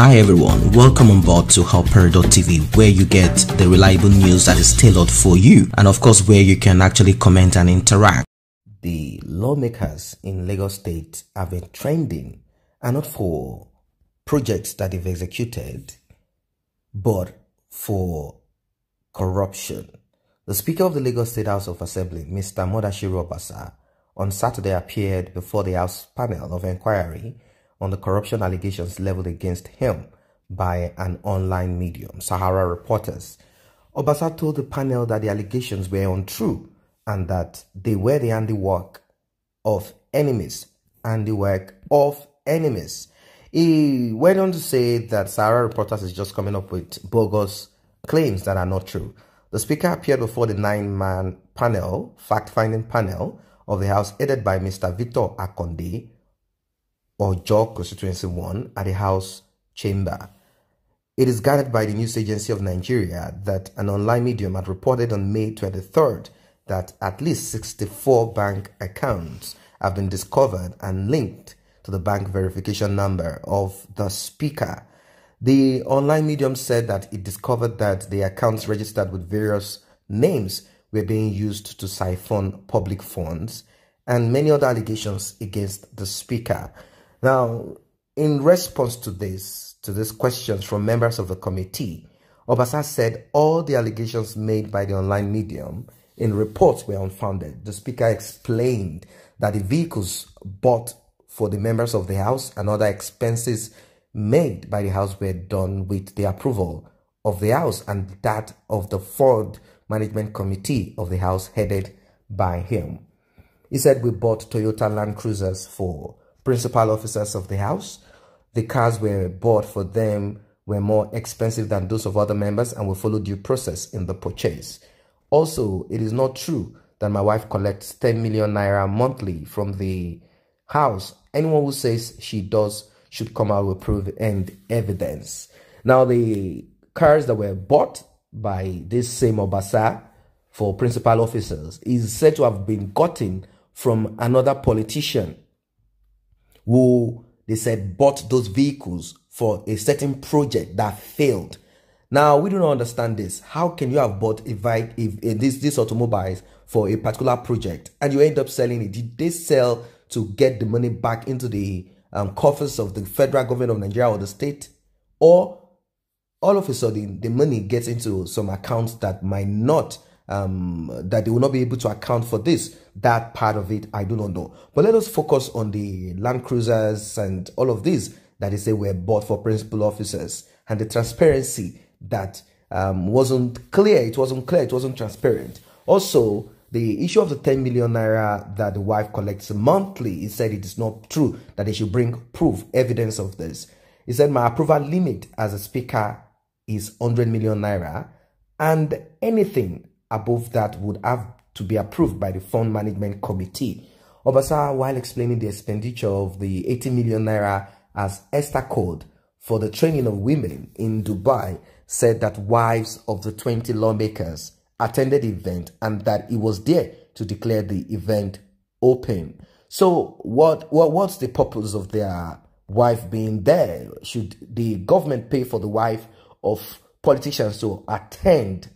Hi everyone, welcome on board to TV, where you get the reliable news that is tailored for you and of course where you can actually comment and interact. The lawmakers in Lagos State have been trending and not for projects that they've executed but for corruption. The Speaker of the Lagos State House of Assembly, Mr. Modashi Robasa, on Saturday appeared before the House panel of inquiry on the corruption allegations leveled against him by an online medium, Sahara Reporters. Obasa told the panel that the allegations were untrue and that they were the handiwork of enemies, handiwork of enemies. He went on to say that Sahara Reporters is just coming up with bogus claims that are not true. The speaker appeared before the nine-man panel, fact-finding panel of the House headed by Mr. Victor Akonde, or Jock Constituency 1 at the House Chamber. It is gathered by the News Agency of Nigeria that an online medium had reported on May 23rd that at least 64 bank accounts have been discovered and linked to the bank verification number of the speaker. The online medium said that it discovered that the accounts registered with various names were being used to siphon public funds and many other allegations against the speaker. Now, in response to this, to these questions from members of the committee, Obasa said all the allegations made by the online medium in reports were unfounded. The speaker explained that the vehicles bought for the members of the House and other expenses made by the House were done with the approval of the House and that of the Ford Management Committee of the House headed by him. He said we bought Toyota Land Cruisers for principal officers of the house. The cars were bought for them were more expensive than those of other members and will follow due process in the purchase. Also, it is not true that my wife collects 10 million naira monthly from the house. Anyone who says she does should come out with proof and evidence. Now, the cars that were bought by this same Obasa for principal officers is said to have been gotten from another politician who they said bought those vehicles for a certain project that failed. Now we do not understand this. How can you have bought a bike, if, if this these automobiles for a particular project and you end up selling it? Did they sell to get the money back into the um, coffers of the federal government of Nigeria or the state, or all of a sudden the money gets into some accounts that might not um, that they will not be able to account for this. That part of it, I do not know. But let us focus on the Land Cruisers and all of these that they say were bought for principal officers and the transparency that um, wasn't clear. It wasn't clear. It wasn't transparent. Also, the issue of the 10 million naira that the wife collects monthly, he said it is not true that they should bring proof, evidence of this. He said, My approval limit as a speaker is 100 million naira, and anything above that would have to be approved by the Fund Management Committee. Obasa, while explaining the expenditure of the 80 million naira as Esther Code for the training of women in Dubai, said that wives of the 20 lawmakers attended the event and that he was there to declare the event open. So what, what what's the purpose of their wife being there? Should the government pay for the wife of politicians to attend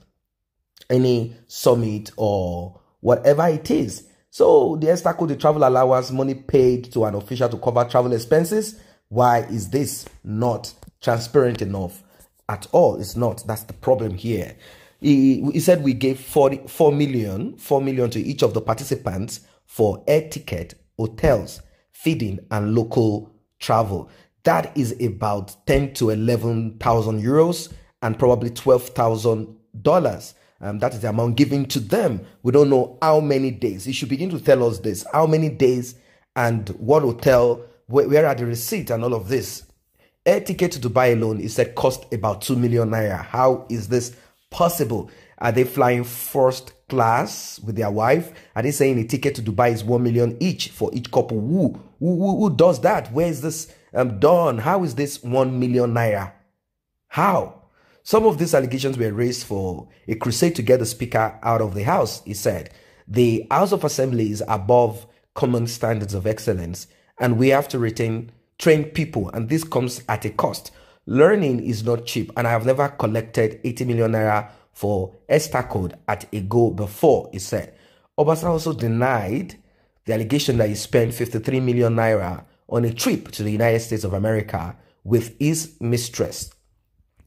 any summit or whatever it is. So the ESTA the travel allowance, money paid to an official to cover travel expenses. Why is this not transparent enough at all? It's not. That's the problem here. He, he said we gave 40, 4 million, 4 million to each of the participants for air ticket, hotels, feeding, and local travel. That is about 10 to 11,000 euros and probably $12,000 um, that is the amount given to them. We don't know how many days. He should begin to tell us this how many days and what hotel? where, where are the receipt and all of this. Air ticket to Dubai alone is said cost about 2 million naira. How is this possible? Are they flying first class with their wife? Are they saying a ticket to Dubai is 1 million each for each couple? Who, who, who, who does that? Where is this um, done? How is this 1 million naira? How? Some of these allegations were raised for a crusade to get the Speaker out of the House, he said. The House of Assembly is above common standards of excellence, and we have to retain trained people, and this comes at a cost. Learning is not cheap, and I have never collected 80 million naira for Esther Code at a go before, he said. Obasa also denied the allegation that he spent 53 million naira on a trip to the United States of America with his mistress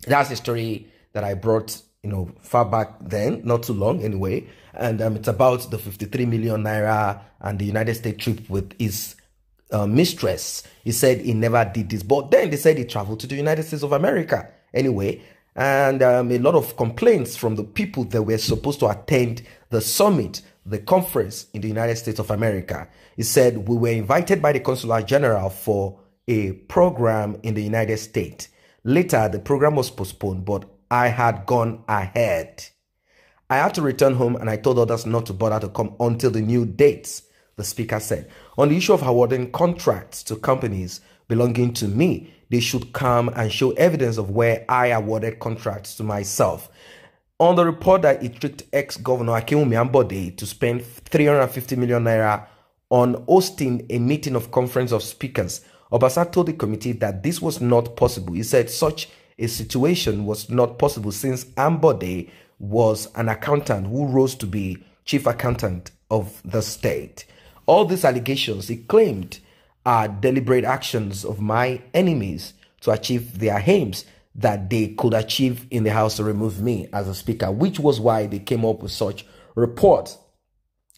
that's a story that I brought, you know, far back then, not too long anyway. And um, it's about the 53 million naira and the United States trip with his uh, mistress. He said he never did this, but then they said he traveled to the United States of America anyway. And um, a lot of complaints from the people that were supposed to attend the summit, the conference in the United States of America. He said, We were invited by the Consular General for a program in the United States Later, the program was postponed, but I had gone ahead. I had to return home and I told others not to bother to come until the new dates, the speaker said. On the issue of awarding contracts to companies belonging to me, they should come and show evidence of where I awarded contracts to myself. On the report that it tricked ex governor Akimumi Ambode to spend 350 million naira on hosting a meeting of conference of speakers Obasa told the committee that this was not possible. He said such a situation was not possible since Ambode was an accountant who rose to be chief accountant of the state. All these allegations, he claimed, are deliberate actions of my enemies to achieve their aims that they could achieve in the House to remove me as a speaker, which was why they came up with such reports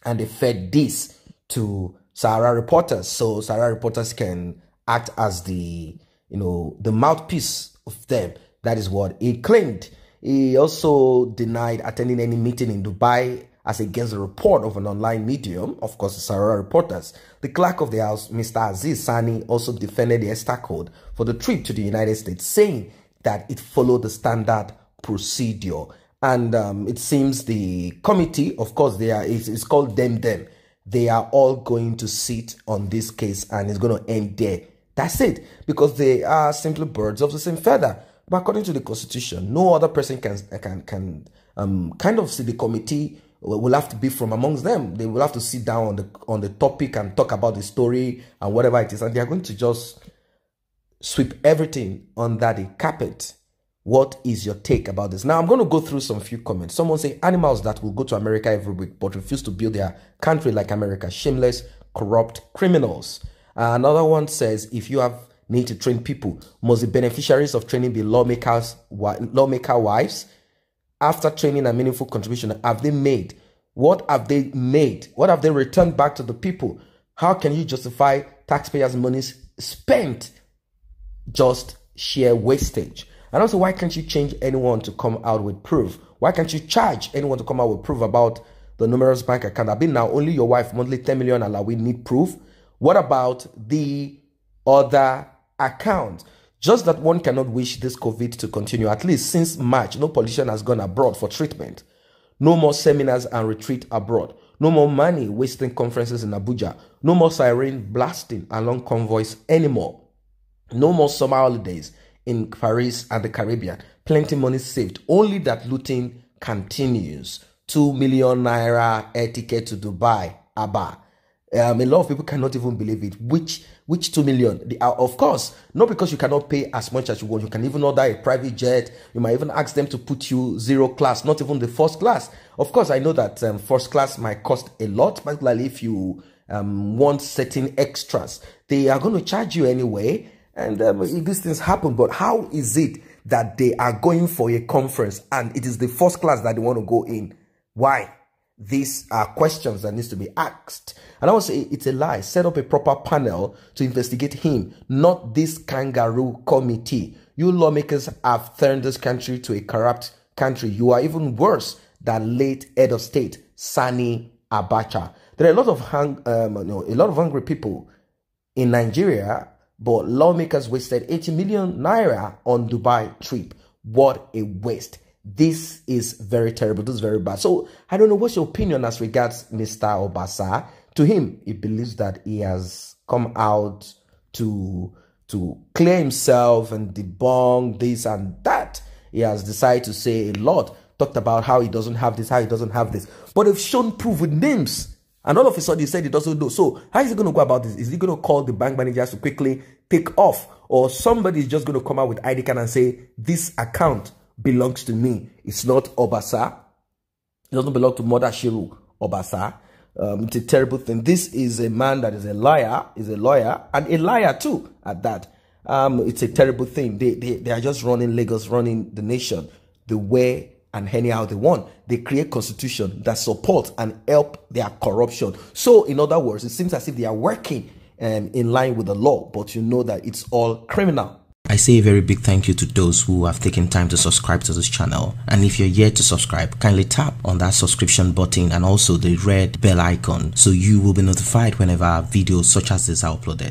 and they fed this to Sahara reporters so Sahara reporters can act as the you know the mouthpiece of them. That is what he claimed. He also denied attending any meeting in Dubai as against the report of an online medium, of course, the Sarah reporters. The clerk of the house, Mr. Aziz Sani, also defended the Esther Code for the trip to the United States, saying that it followed the standard procedure. And um, it seems the committee, of course, they are it's, it's called them them. They are all going to sit on this case and it's going to end there. That's it, because they are simply birds of the same feather. But according to the Constitution, no other person can can can um, kind of see the committee will have to be from amongst them. They will have to sit down on the on the topic and talk about the story and whatever it is, and they are going to just sweep everything under the carpet. What is your take about this? Now I'm going to go through some few comments. Someone say animals that will go to America every week but refuse to build their country like America, shameless, corrupt criminals. Uh, another one says if you have need to train people, must the beneficiaries of training be lawmakers, lawmaker wives? After training a meaningful contribution, have they made? What have they made? What have they returned back to the people? How can you justify taxpayers' monies spent just sheer wastage? And also, why can't you change anyone to come out with proof? Why can't you charge anyone to come out with proof about the numerous bank account? I've been now only your wife monthly 10 million alawi need proof. What about the other account? Just that one cannot wish this COVID to continue. At least since March, no politician has gone abroad for treatment. No more seminars and retreat abroad. No more money wasting conferences in Abuja. No more siren blasting along convoys anymore. No more summer holidays in Paris and the Caribbean. Plenty money saved. Only that looting continues. 2 million naira air ticket to Dubai. Abba. Um, a lot of people cannot even believe it. Which which two million? They are, uh, of course, not because you cannot pay as much as you want. You can even order a private jet. You might even ask them to put you zero class, not even the first class. Of course, I know that um, first class might cost a lot, particularly if you um, want certain extras. They are going to charge you anyway, and um, these things happen. But how is it that they are going for a conference and it is the first class that they want to go in? Why? these are uh, questions that needs to be asked. And I to say it's a lie. Set up a proper panel to investigate him, not this kangaroo committee. You lawmakers have turned this country to a corrupt country. You are even worse than late head of state Sani Abacha. There are a lot of hang, um, no, a lot of hungry people in Nigeria, but lawmakers wasted 80 million naira on Dubai trip. What a waste! This is very terrible. This is very bad. So I don't know what's your opinion as regards Mr. Obasa. To him, he believes that he has come out to to clear himself and debunk this and that. He has decided to say a lot. Talked about how he doesn't have this, how he doesn't have this. But they've shown proof with names. And all of a sudden he said he doesn't know. So how is he going to go about this? Is he going to call the bank managers to quickly take off? Or somebody is just going to come out with ID card and say, this account belongs to me. It's not Obasa. It doesn't belong to Mother Shiru Obasa. Um, it's a terrible thing. This is a man that is a liar, is a lawyer, and a liar too at that. Um, it's a terrible thing. They, they, they are just running Lagos, running the nation the way and anyhow they want. They create constitution that support and help their corruption. So, in other words, it seems as if they are working um, in line with the law, but you know that it's all criminal. I say a very big thank you to those who have taken time to subscribe to this channel and if you're yet to subscribe, kindly tap on that subscription button and also the red bell icon so you will be notified whenever videos such as this are uploaded.